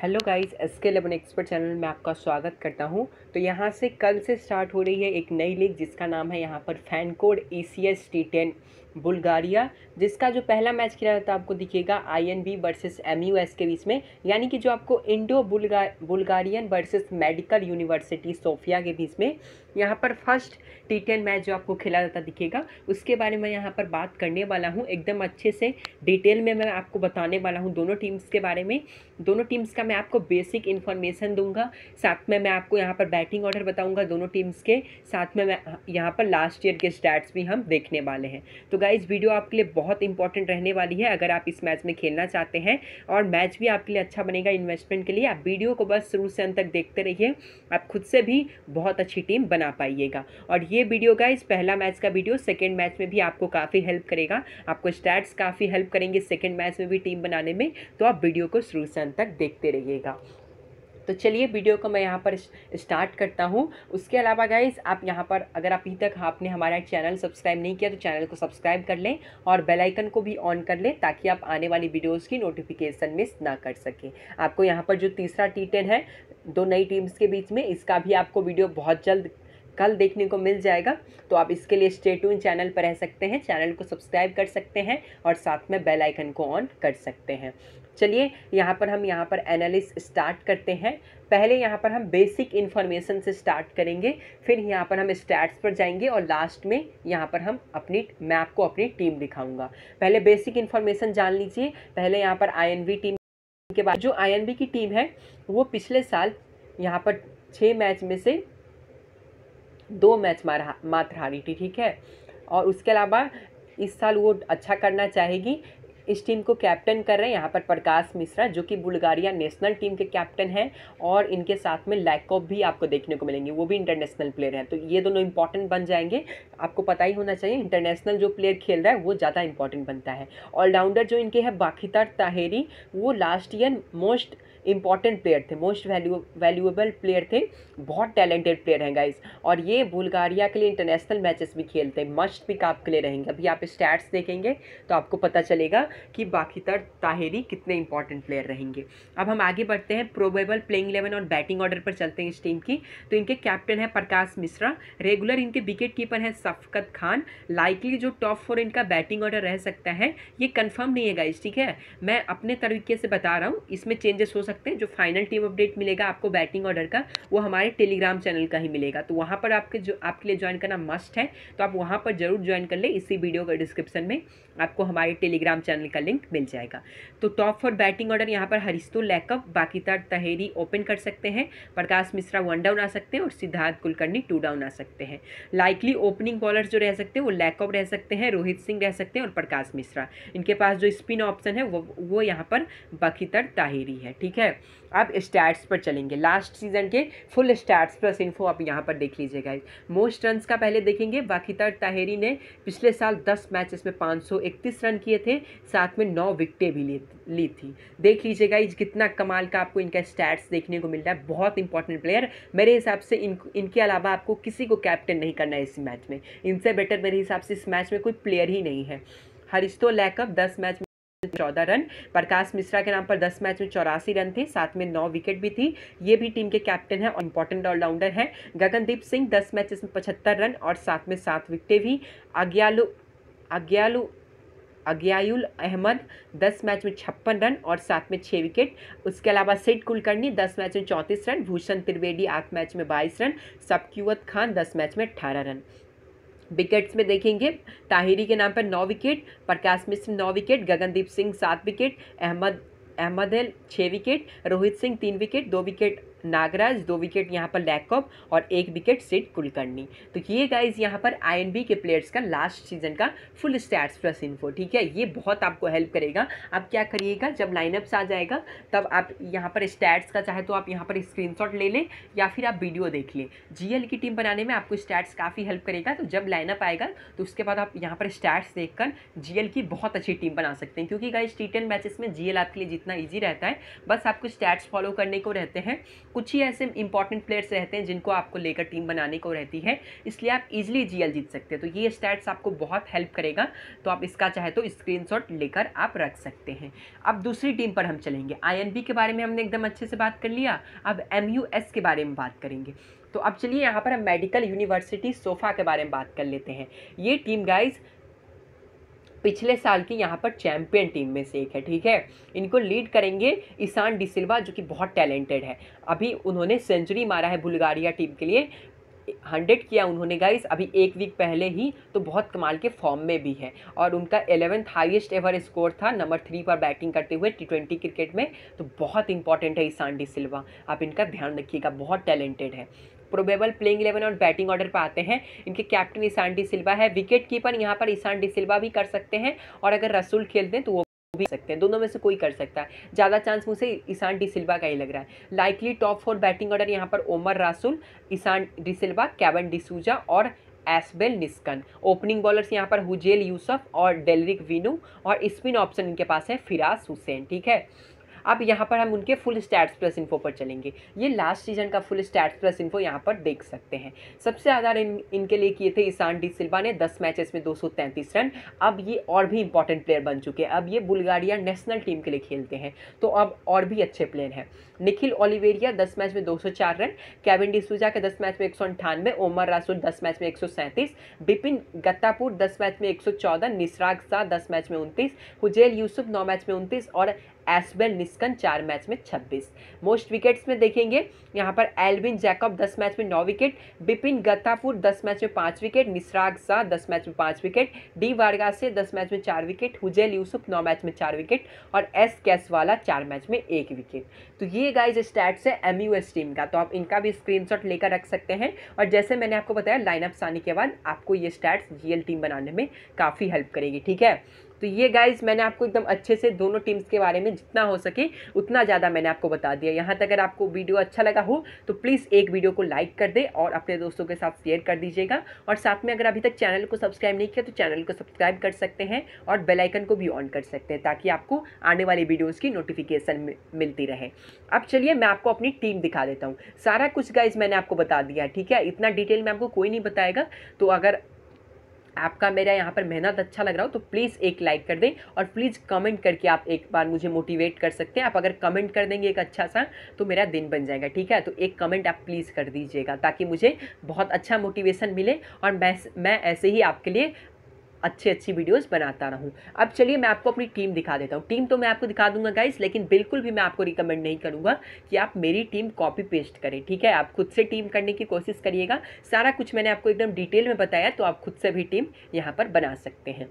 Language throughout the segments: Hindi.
हेलो गाइस के लेवन एक्सपर्ट चैनल में आपका स्वागत करता हूं तो यहां से कल से स्टार्ट हो रही है एक नई लीग जिसका नाम है यहां पर FanCode A C S T ten Bulgaria जिसका जो पहला मैच खेला है आपको दिखेगा I N B versus M U S के बीच में यानी कि जो आपको इंडो बुल्गा Bulgarian versus medical university Sofia के बीच में यहाँ पर फर्स्ट टी टेन मैच जो आपको खेला जाता दिखेगा उसके बारे में यहाँ पर बात करने वाला हूँ एकदम अच्छे से डिटेल में मैं आपको बताने वाला हूँ दोनों टीम्स के बारे में दोनों टीम्स का मैं आपको बेसिक इन्फॉर्मेशन दूंगा साथ में मैं आपको यहाँ पर बैटिंग ऑर्डर बताऊँगा दोनों टीम्स के साथ में मैं यहाँ पर लास्ट ईयर के स्टैट्स भी हम देखने वाले हैं तो गाइज वीडियो आपके लिए बहुत इंपॉर्टेंट रहने वाली है अगर आप इस मैच में खेलना चाहते हैं और मैच भी आपके लिए अच्छा बनेगा इन्वेस्टमेंट के लिए आप वीडियो को बस शुरू से अंत तक देखते रहिए आप खुद से भी बहुत अच्छी टीम बना ना पाइएगा और ये वीडियो गाइज पहला मैच का वीडियो सेकेंड मैच में भी आपको काफ़ी हेल्प करेगा आपको स्टैट्स काफ़ी हेल्प करेंगे सेकेंड मैच में भी टीम बनाने में तो आप वीडियो को शुरू से अंत तक देखते रहिएगा तो चलिए वीडियो को मैं यहाँ पर स्टार्ट करता हूँ उसके अलावा गाइज आप यहाँ पर अगर अभी तक आपने हमारा चैनल सब्सक्राइब नहीं किया तो चैनल को सब्सक्राइब कर लें और बेल आइकन को भी ऑन कर लें ताकि आप आने वाली वीडियोस की नोटिफिकेशन मिस ना कर सकें आपको यहाँ पर जो तीसरा टी है दो नई टीम्स के बीच में इसका भी आपको वीडियो बहुत जल्द कल देखने को मिल जाएगा तो आप इसके लिए स्टेट्यून चैनल पर रह सकते हैं चैनल को सब्सक्राइब कर सकते हैं और साथ में बेल आइकन को ऑन कर सकते हैं चलिए यहाँ पर हम यहाँ पर एनालिस स्टार्ट करते हैं पहले यहाँ पर हम बेसिक इन्फॉर्मेशन से स्टार्ट करेंगे फिर यहाँ पर हम स्टैट्स पर जाएंगे और लास्ट में यहाँ पर हम अपनी मैं आपको अपनी टीम दिखाऊंगा पहले बेसिक इन्फॉर्मेशन जान लीजिए पहले यहाँ पर आईएनबी टीम के बाद जो आईएनबी की टीम है वो पिछले साल यहाँ पर छः मैच में से दो मैच मात्र हारी थी ठीक है और उसके अलावा इस साल वो अच्छा करना चाहेगी इस टीम को कैप्टन कर रहे हैं यहाँ पर प्रकाश मिश्रा जो कि बुल्गारिया नेशनल टीम के कैप्टन हैं और इनके साथ में लैकॉप भी आपको देखने को मिलेंगे वो भी इंटरनेशनल प्लेयर हैं तो ये दोनों इंपॉर्टेंट बन जाएंगे आपको पता ही होना चाहिए इंटरनेशनल जो प्लेयर खेल रहा है वो ज़्यादा इंपॉर्टेंट बनता है ऑलराउंडर जो इनके हैं बाखितर ताहेरी वो last year most important player थे मोस्ट वैल्यू वैल्यूएबल प्लेयर थे बहुत टैलेंटेड प्लेयर हैं गाइस और ये बुल्गारिया के लिए इंटरनेशनल मैचेस भी खेलते हैं मस्ट पिक आपके लिए रहेंगे अभी आप स्टैट्स देखेंगे तो आपको पता चलेगा कि बाकी तर ताहरी कितने इंपॉर्टेंट प्लेयर रहेंगे अब हम आगे बढ़ते हैं प्रोबेबल प्लेइंग इलेवन और बैटिंग ऑर्डर पर चलते हैं इस टीम की तो इनके कैप्टन है प्रकाश मिश्रा रेगुलर इनके विकेट कीपर हैं सफकत खान लाइकली जो टॉप फोर इनका बैटिंग ऑर्डर रह सकता है ये कन्फर्म नहीं है गाइज ठीक है मैं अपने तरीके से बता रहा हूँ इसमें चेंजेस हो सकते सकते हैं जो फाइनल टीम अपडेट मिलेगा आपको बैटिंग ऑर्डर का वो हमारे टेलीग्राम चैनल का ही मिलेगा तो वहाँ पर आपके जो आपके लिए ज्वाइन करना मस्ट है तो आप वहाँ पर जरूर ज्वाइन कर ले इसी वीडियो का डिस्क्रिप्शन में आपको हमारे टेलीग्राम चैनल का लिंक मिल जाएगा तो टॉप फॉर बैटिंग ऑर्डर यहाँ पर हरिस्तो लैकअप तर तहेरी ओपन कर सकते हैं प्रकाश मिश्रा वन डाउन आ सकते हैं और सिद्धार्थ कुलकर्णी टू डाउन आ सकते हैं लाइकली ओपनिंग बॉलर जो रह सकते हैं वो लैकअप रह सकते हैं रोहित सिंह रह सकते हैं और प्रकाश मिश्रा इनके पास जो स्पिन ऑप्शन है वो वो यहाँ पर बाकीतर ताहेरी है ठीक है अब स्टैट्स पर चलेंगे लास्ट सीजन के फुल स्टैट्स प्लस इन्फो आप यहाँ पर देख लीजिएगा मोस्ट रन का पहले देखेंगे वाकितर ताहेरी ने पिछले साल दस मैचेस में पाँच रन किए थे साथ में नौ विकटें भी ली ली थी देख लीजिएगा कितना कमाल का आपको इनका स्टैट्स देखने को मिल रहा है बहुत इंपॉर्टेंट प्लेयर मेरे हिसाब से इन इनके अलावा आपको किसी को कैप्टन नहीं करना है इस मैच में इनसे बेटर मेरे हिसाब से इस मैच में कोई प्लेयर ही नहीं है हरिस्तो लैकअप दस मैच चौदह रन प्रकाश मिश्रा के नाम पर दस मैच में चौरासी रन थे साथ में नौ विकेट भी थी ये भी टीम के कैप्टन है और इंपॉर्टेंट ऑलराउंडर है गगनदीप सिंह दस मैच में पचहत्तर रन और साथ में सात विकेटें भी अग्यालु अग्यालु अग्यायुल अहमद 10 मैच में छप्पन रन और साथ में छः विकेट उसके अलावा सिट कुलकर्णी 10 मैच में चौंतीस रन भूषण त्रिवेदी आठ मैच में 22 रन सबक्यूत खान 10 मैच में 18 रन विकेट्स में देखेंगे ताहिरी के नाम पर नौ विकेट प्रकाश मिश्र नौ विकेट गगनदीप सिंह सात विकेट अहमद अहमद है छः विकेट रोहित सिंह तीन विकेट दो विकेट नागराज दो विकेट यहाँ पर लैकअप और एक विकेट सेट कुलकर्णी तो ये गाइज यहाँ पर आई के प्लेयर्स का लास्ट सीजन का फुल स्टैट्स प्लस इन्फो ठीक है ये बहुत आपको हेल्प करेगा आप क्या करिएगा जब लाइनअप्स आ जाएगा तब आप यहाँ पर स्टैट्स का चाहे तो आप यहाँ पर स्क्रीन ले लें या फिर आप वीडियो देख लें जीएल की टीम बनाने में आपको स्टैट्स काफ़ी हेल्प करेगा तो जब लाइनअप आएगा तो उसके बाद आप यहाँ पर स्टैट्स देखकर जीएल की बहुत अच्छी टीम बना सकते हैं क्योंकि गाइज टी टेन मैचेस में जीएल आपके लिए जितना ईजी रहता है बस आपको स्टैट्स फॉलो करने को रहते हैं कुछ ही ऐसे इंपॉर्टेंट प्लेयर्स रहते हैं जिनको आपको लेकर टीम बनाने को रहती है इसलिए आप इजिली जीएल जीत सकते हैं तो ये स्टैट्स आपको बहुत हेल्प करेगा तो आप इसका चाहे तो स्क्रीन लेकर आप रख सकते हैं अब दूसरी टीम पर हम चलेंगे आई के बारे में हमने एकदम अच्छे से बात कर लिया अब एम के बारे में बात करेंगे तो अब चलिए यहाँ पर हम मेडिकल यूनिवर्सिटी सोफ़ा के बारे में बात कर लेते हैं ये टीम गाइज पिछले साल की यहाँ पर चैंपियन टीम में से एक है ठीक है इनको लीड करेंगे ईशान डिसिल्वा जो कि बहुत टैलेंटेड है अभी उन्होंने सेंचुरी मारा है बुल्गारिया टीम के लिए हंड्रेड किया उन्होंने गाइस अभी एक वीक पहले ही तो बहुत कमाल के फॉर्म में भी है और उनका एलेवेंथ हाईएस्ट एवर स्कोर था नंबर थ्री पर बैटिंग करते हुए टी ट्वेंटी क्रिकेट में तो बहुत इंपॉर्टेंट है ईशान डी सिल्वा आप इनका ध्यान रखिएगा बहुत टैलेंटेड है प्रोबेबल प्लेइंग इलेवन और बैटिंग ऑर्डर पर आते हैं इनके कैप्टन ईशान डी सिल्वा है विकेट कीपर यहाँ पर ईशान डी सिल्वा भी कर सकते हैं और अगर रसूल खेलते हैं तो वो भी सकते हैं दोनों में से कोई कर सकता है ज़्यादा चांस मुझे ईशान डी सिल्वा का ही लग रहा है likely top four batting order यहाँ पर ओमर रसूल ईशान डी सिल्वा कैवन डिसूजा और एसबेल निस्कन ओपनिंग बॉलर्स यहाँ पर हुजेल यूसफ और डेलरिक विनू और स्पिन ऑप्शन इनके पास है फिराज हुसैन ठीक है अब यहाँ पर हम उनके फुल स्टैट्स प्लस इन्फो पर चलेंगे ये लास्ट सीजन का फुल स्टैट्स प्लस इन्फो यहाँ पर देख सकते हैं सबसे ज़्यादा इन, इनके लिए किए थे ईशान डी सिल्वा ने दस मैचेस में दो रन अब ये और भी इंपॉर्टेंट प्लेयर बन चुके हैं अब ये बुल्गारिया नेशनल टीम के लिए खेलते हैं तो अब और भी अच्छे प्लेयर हैं निखिल ओलिवेरिया दस मैच में दो रन कैविन डिसूजा के दस मैच में एक ओमर रासुल दस मैच में एक बिपिन गत्तापुर दस मैच में एक सौ चौदह निसराग शाह दस मैच में उनतीस हुजेल यूसुफ नौ मैच में उनतीस और एसबेल निस्कन चार मैच में छब्बीस मोस्ट विकेट्स में देखेंगे यहाँ पर एल्विन जैकब दस मैच में नौ विकेट बिपिन गत्तापुर दस मैच में पाँच विकेट निसराग शाह दस मैच में पाँच विकेट डी वार्गा से दस मैच में चार विकेट हुजैल यूसुफ नौ मैच में चार विकेट और एस कैसवाला चार मैच में एक विकेट तो ये गाइज स्टैट्स है एम टीम का तो आप इनका भी स्क्रीन लेकर रख सकते हैं और जैसे मैंने आपको बताया लाइनअप्स आने के बाद आपको ये स्टैट्स जी टीम बनाने में काफ़ी हेल्प करेगी ठीक है तो ये गाइज मैंने आपको एकदम अच्छे से दोनों टीम्स के बारे में जितना हो सके उतना ज़्यादा मैंने आपको बता दिया यहाँ तक अगर आपको वीडियो अच्छा लगा हो तो प्लीज़ एक वीडियो को लाइक कर दे और अपने दोस्तों के साथ शेयर कर दीजिएगा और साथ में अगर अभी तक चैनल को सब्सक्राइब नहीं किया तो चैनल को सब्सक्राइब कर सकते हैं और बेलाइकन को भी ऑन कर सकते हैं ताकि आपको आने वाली वीडियोज़ की नोटिफिकेशन मिलती रहे अब चलिए मैं आपको अपनी टीम दिखा देता हूँ सारा कुछ गाइज मैंने आपको बता दिया ठीक है इतना डिटेल में आपको कोई नहीं बताएगा तो अगर आपका मेरा यहाँ पर मेहनत अच्छा लग रहा हो तो प्लीज़ एक लाइक कर दें और प्लीज़ कमेंट करके आप एक बार मुझे मोटिवेट कर सकते हैं आप अगर कमेंट कर देंगे एक अच्छा सा तो मेरा दिन बन जाएगा ठीक है तो एक कमेंट आप प्लीज़ कर दीजिएगा ताकि मुझे बहुत अच्छा मोटिवेशन मिले और मैं मैं ऐसे ही आपके लिए अच्छी अच्छी वीडियोस बनाता रहूँ अब चलिए मैं आपको अपनी टीम दिखा देता हूँ टीम तो मैं आपको दिखा दूंगा गाइस लेकिन बिल्कुल भी मैं आपको रिकमेंड नहीं करूँगा कि आप मेरी टीम कॉपी पेस्ट करें ठीक है आप खुद से टीम करने की कोशिश करिएगा सारा कुछ मैंने आपको एकदम डिटेल में बताया तो आप खुद से भी टीम यहाँ पर बना सकते हैं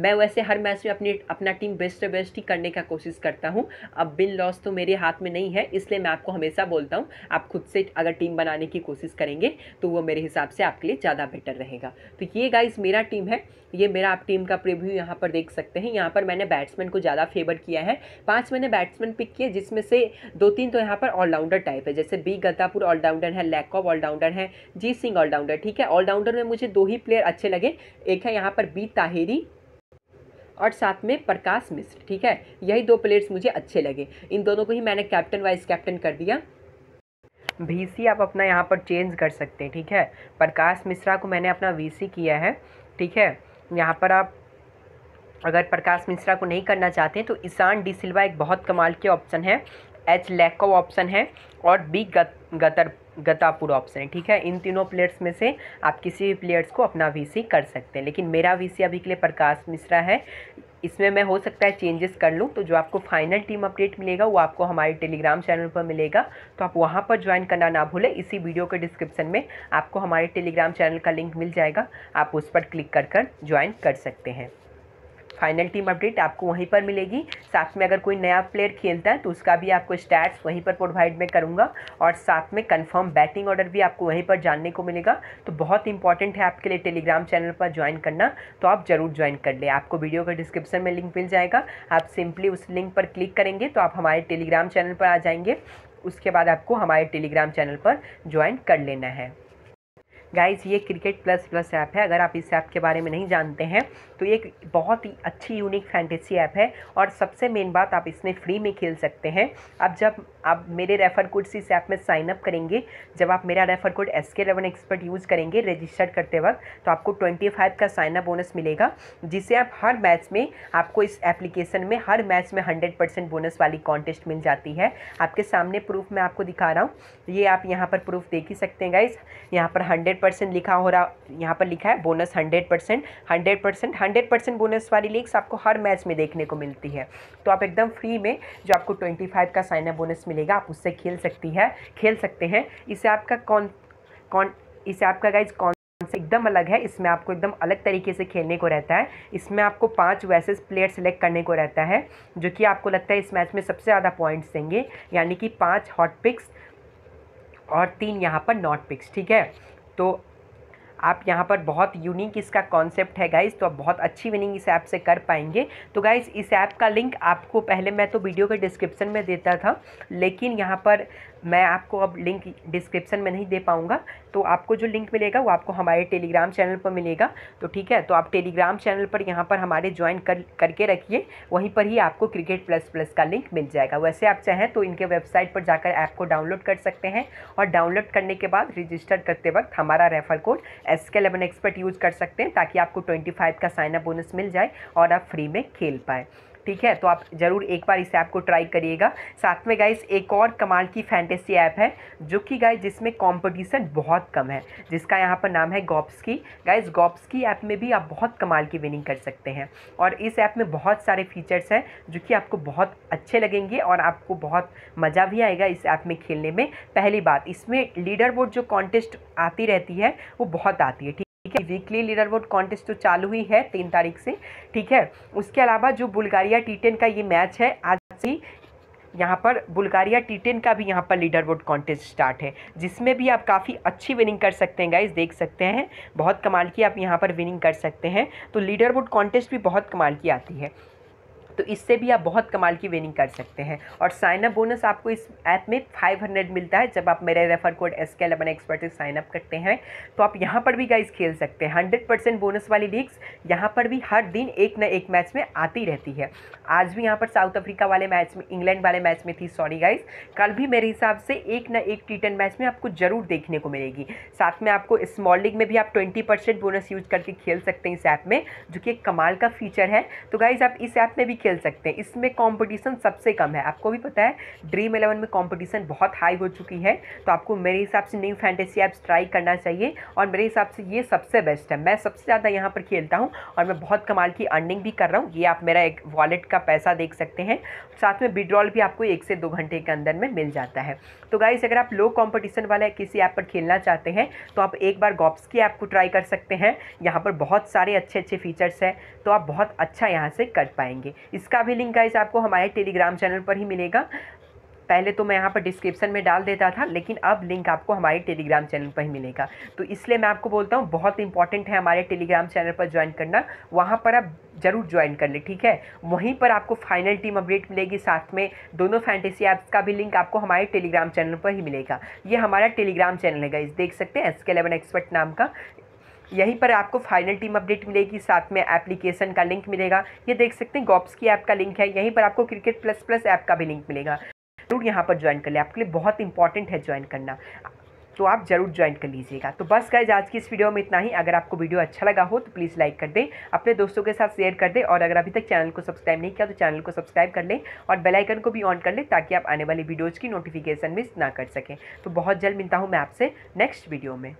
मैं वैसे हर मैच में अपनी अपना टीम बेस्ट से बेस्ट ही करने का कोशिश करता हूँ अब बिन लॉस तो मेरे हाथ में नहीं है इसलिए मैं आपको हमेशा बोलता हूँ आप खुद से अगर टीम बनाने की कोशिश करेंगे तो वो मेरे हिसाब से आपके लिए ज़्यादा बेटर रहेगा तो ये गाइज मेरा टीम है ये मेरा आप टीम का प्रिव्यू यहाँ पर देख सकते हैं यहाँ पर मैंने बैट्समैन को ज़्यादा फेवर किया है पाँच मैंने बैट्समैन पिक किए जिसमें से दो तीन तो यहाँ पर ऑलराउंडर टाइप है जैसे बी गद्दापुर ऑलराउंडर है लैकॉब ऑलराउंडर है जीत सिंह ऑलराउंडर ठीक है ऑलराउंडर में मुझे दो ही प्लेयर अच्छे लगे एक है यहाँ पर बी ताहिरी और साथ में प्रकाश मिश्र ठीक है यही दो प्लेयर्स मुझे अच्छे लगे इन दोनों को ही मैंने कैप्टन वाइस कैप्टन कर दिया वीसी आप अपना यहाँ पर चेंज कर सकते हैं ठीक है प्रकाश मिश्रा को मैंने अपना वीसी किया है ठीक है यहाँ पर आप अगर प्रकाश मिश्रा को नहीं करना चाहते तो ईशान डी सिल्वा एक बहुत कमाल के ऑप्शन है एच लैको ऑप्शन है और बी गत गतर गतापुर ऑप्शन है ठीक है इन तीनों प्लेयर्स में से आप किसी भी प्लेयर्स को अपना वीसी कर सकते हैं लेकिन मेरा वीसी अभी के लिए प्रकाश मिश्रा है इसमें मैं हो सकता है चेंजेस कर लूँ तो जो आपको फाइनल टीम अपडेट मिलेगा वो आपको हमारे टेलीग्राम चैनल पर मिलेगा तो आप वहाँ पर ज्वाइन करना ना भूलें इसी वीडियो के डिस्क्रिप्शन में आपको हमारे टेलीग्राम चैनल का लिंक मिल जाएगा आप उस पर क्लिक कर कर ज्वाइन कर सकते हैं फाइनल टीम अपडेट आपको वहीं पर मिलेगी साथ में अगर कोई नया प्लेयर खेलता है तो उसका भी आपको स्टैट्स वहीं पर प्रोवाइड में करूँगा और साथ में कन्फर्म बैटिंग ऑर्डर भी आपको वहीं पर जानने को मिलेगा तो बहुत इंपॉर्टेंट है आपके लिए टेलीग्राम चैनल पर ज्वाइन करना तो आप ज़रूर ज्वाइन कर लें आपको वीडियो का डिस्क्रिप्शन में लिंक मिल जाएगा आप सिंपली उस लिंक पर क्लिक करेंगे तो आप हमारे टेलीग्राम चैनल पर आ जाएंगे उसके बाद आपको हमारे टेलीग्राम चैनल पर ज्वाइन कर लेना है गाइज ये क्रिकेट प्लस प्लस ऐप है अगर आप इस ऐप के बारे में नहीं जानते हैं तो ये एक बहुत ही अच्छी यूनिक फैंटेसी ऐप है और सबसे मेन बात आप इसमें फ्री में खेल सकते हैं अब जब आप मेरे रेफ़र कोड से इस ऐप में साइन अप करेंगे जब आप मेरा refer code S K eleven expert use करेंगे रजिस्टर करते वक्त तो आपको ट्वेंटी फाइव का साइन अप बोनस मिलेगा जिसे आप हर मैच में आपको इस एप्लीकेशन में हर मैच में हंड्रेड परसेंट बोनस वाली कॉन्टेस्ट मिल जाती है आपके सामने प्रूफ मैं आपको दिखा रहा हूँ ये आप यहाँ पर प्रूफ देख ही सकते हैं गाइज यहाँ पर हंड्रेड परसेंट लिखा हो रहा यहाँ पर लिखा है bonus hundred percent hundred percent hundred percent bonus वाली लीग्स आपको हर मैच में देखने को मिलती है तो आप एकदम फ्री में जो आपको ट्वेंटी फाइव का साइना बोनस मिलेगा आप उससे खेल सकती है खेल सकते हैं इसे आपका कौन कौन इसे आपका गाइज कौन एकदम अलग है इसमें आपको एकदम अलग तरीके से खेलने को रहता है इसमें आपको पांच वैसे प्लेयर सेलेक्ट करने को रहता है जो कि आपको लगता है इस मैच में सबसे ज़्यादा पॉइंट्स देंगे यानी कि पांच हॉट पिक्स और तीन यहाँ पर नॉट पिक्स ठीक है तो आप यहाँ पर बहुत यूनिक इसका कॉन्सेप्ट है गाइज तो आप बहुत अच्छी विनिंग इस ऐप से कर पाएंगे तो गाइज इस ऐप का लिंक आपको पहले मैं तो वीडियो के डिस्क्रिप्शन में देता था लेकिन यहाँ पर मैं आपको अब लिंक डिस्क्रिप्सन में नहीं दे पाऊँगा तो आपको जो लिंक मिलेगा वो आपको हमारे टेलीग्राम चैनल पर मिलेगा तो ठीक है तो आप टेलीग्राम चैनल पर यहाँ पर हमारे ज्वाइन कर करके रखिए वहीं पर ही आपको क्रिकेट प्लस प्लस का लिंक मिल जाएगा वैसे आप चाहें तो इनके वेबसाइट पर जाकर ऐप को डाउनलोड कर सकते हैं और डाउनलोड करने के बाद रजिस्टर करते वक्त हमारा refer code S K eleven expert use कर सकते हैं ताकि आपको ट्वेंटी फाइव का साइनअप बोनस मिल जाए और आप फ्री में खेल पाएँ ठीक है तो आप ज़रूर एक बार इस ऐप को ट्राई करिएगा साथ में गाइस एक और कमाल की फैंटेसी ऐप है जो कि गाइस जिसमें कंपटीशन बहुत कम है जिसका यहाँ पर नाम है गॉप्स की गाइज गॉप्स की ऐप में भी आप बहुत कमाल की विनिंग कर सकते हैं और इस ऐप में बहुत सारे फीचर्स हैं जो कि आपको बहुत अच्छे लगेंगे और आपको बहुत मज़ा भी आएगा इस ऐप में खेलने में पहली बात इसमें लीडर बोर्ड जो कॉन्टेस्ट आती रहती है वो बहुत आती है ठीक वीकली लीडर बोर्ड कॉन्टेस्ट तो चालू ही है तीन तारीख से ठीक है उसके अलावा जो बुल्गारिया टी टेन का ये मैच है आज ही यहाँ पर बुल्गारिया टी टेन का भी यहाँ पर लीडर बोर्ड कॉन्टेस्ट स्टार्ट है जिसमें भी आप काफ़ी अच्छी विनिंग कर सकते हैं गाइज देख सकते हैं बहुत कमाल की आप यहाँ पर विनिंग कर सकते हैं तो लीडर बोर्ड कॉन्टेस्ट भी बहुत कमाल की आती है तो इससे भी आप बहुत कमाल की विनिंग कर सकते हैं और साइनअप बोनस आपको इस ऐप में फाइव हंड्रेड मिलता है जब आप मेरे refer code S K eleven expert से साइनअप करते हैं तो आप यहाँ पर भी गाइज खेल सकते हैं हंड्रेड परसेंट बोनस वाली लीग्स यहाँ पर भी हर दिन एक ना एक मैच में आती रहती है आज भी यहाँ पर साउथ अफ्रीका वाले मैच में इंग्लैंड वाले मैच में थी सॉरी गाइज कल भी मेरे हिसाब से एक ना एक टी टेन मैच में आपको ज़रूर देखने को मिलेगी साथ में आपको स्मॉल लीग में भी आप ट्वेंटी परसेंट बोनस यूज करके खेल सकते हैं इस ऐप में जो कि एक कमाल का फीचर है तो गाइज़ आप इस ऐप में भी खेल खेल सकते हैं इसमें कंपटीशन सबसे कम है आपको भी पता है ड्रीम इलेवन में कंपटीशन बहुत हाई हो चुकी है तो आपको मेरे हिसाब से न्यू फैंटेसी ऐप्स ट्राई करना चाहिए और मेरे हिसाब से ये सबसे बेस्ट है मैं सबसे ज़्यादा यहाँ पर खेलता हूँ और मैं बहुत कमाल की अर्निंग भी कर रहा हूँ ये आप मेरा एक वॉलेट का पैसा देख सकते हैं साथ में विड्रॉल भी आपको एक से दो घंटे के अंदर में मिल जाता है तो गाइज़ अगर आप लो कॉम्पिटिशन वाला किसी ऐप पर खेलना चाहते हैं तो आप एक बार गॉप्स की ऐप को ट्राई कर सकते हैं यहाँ पर बहुत सारे अच्छे अच्छे फीचर्स हैं तो आप बहुत अच्छा यहाँ से कर पाएंगे इसका भी लिंक गाइज आपको हमारे टेलीग्राम चैनल पर ही मिलेगा पहले तो मैं यहाँ पर डिस्क्रिप्शन में डाल देता था लेकिन अब लिंक आपको हमारे टेलीग्राम चैनल पर ही मिलेगा तो इसलिए मैं आपको बोलता हूँ बहुत इंपॉर्टेंट है हमारे टेलीग्राम चैनल पर ज्वाइन करना वहाँ पर आप ज़रूर ज्वाइन कर लें ठीक है वहीं पर आपको फाइनल टीम अपडेट मिलेगी साथ में दोनों फैंटेसी ऐप्स का भी लिंक आपको हमारे टेलीग्राम चैनल पर ही मिलेगा ये हमारा टेलीग्राम चैनल है इस देख सकते हैं एस के एलेवन एक्सपर्ट नाम का यहीं पर आपको फाइनल टीम अपडेट मिलेगी साथ में एप्लीकेशन का लिंक मिलेगा ये देख सकते हैं गॉप्स की ऐप का लिंक है यहीं पर आपको क्रिकेट प्लस प्लस ऐप का भी लिंक मिलेगा जरूर यहाँ पर ज्वाइन कर लें आपके लिए बहुत इंपॉर्टेंट है ज्वाइन करना तो आप जरूर ज्वाइन कर लीजिएगा तो बस गाइज आज की इस वीडियो में इतना ही अगर आपको वीडियो अच्छा लगा हो तो प्लीज़ लाइक कर दें अपने दोस्तों के साथ शेयर कर दें और अगर अभी तक चैनल को सब्सक्राइब नहीं किया तो चैनल को सब्सक्राइब कर लें और बेल आइकन को भी ऑन कर लें ताकि आप आने वाली वीडियोज़ की नोटिफिकेशन मिस ना कर सकें तो बहुत जल्द मिलता हूँ मैं आपसे नेक्स्ट वीडियो में